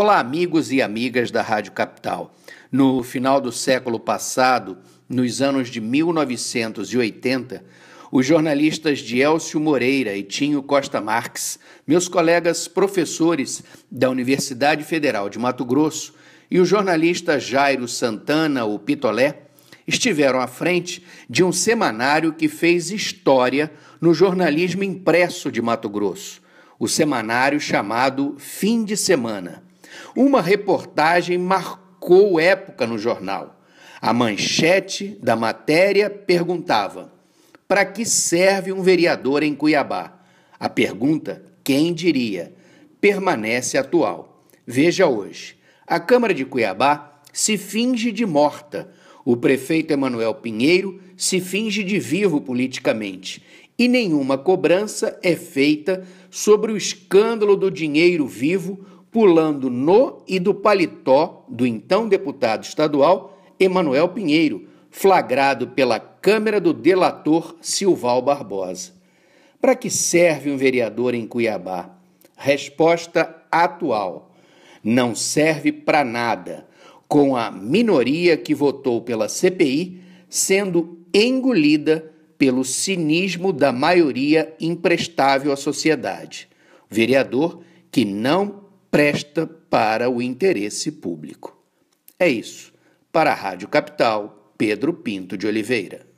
Olá, amigos e amigas da Rádio Capital. No final do século passado, nos anos de 1980, os jornalistas de Elcio Moreira e Tinho Costa Marques, meus colegas professores da Universidade Federal de Mato Grosso, e o jornalista Jairo Santana, o Pitolé, estiveram à frente de um semanário que fez história no jornalismo impresso de Mato Grosso, o semanário chamado Fim de Semana. Uma reportagem marcou época no jornal. A manchete da matéria perguntava: Para que serve um vereador em Cuiabá? A pergunta, quem diria, permanece atual. Veja hoje. A Câmara de Cuiabá se finge de morta. O prefeito Emanuel Pinheiro se finge de vivo politicamente e nenhuma cobrança é feita sobre o escândalo do dinheiro vivo pulando no e do paletó do então deputado estadual Emanuel Pinheiro, flagrado pela Câmara do Delator Silval Barbosa. Para que serve um vereador em Cuiabá? Resposta atual: não serve para nada, com a minoria que votou pela CPI sendo engolida pelo cinismo da maioria imprestável à sociedade. vereador que não presta para o interesse público. É isso. Para a Rádio Capital, Pedro Pinto de Oliveira.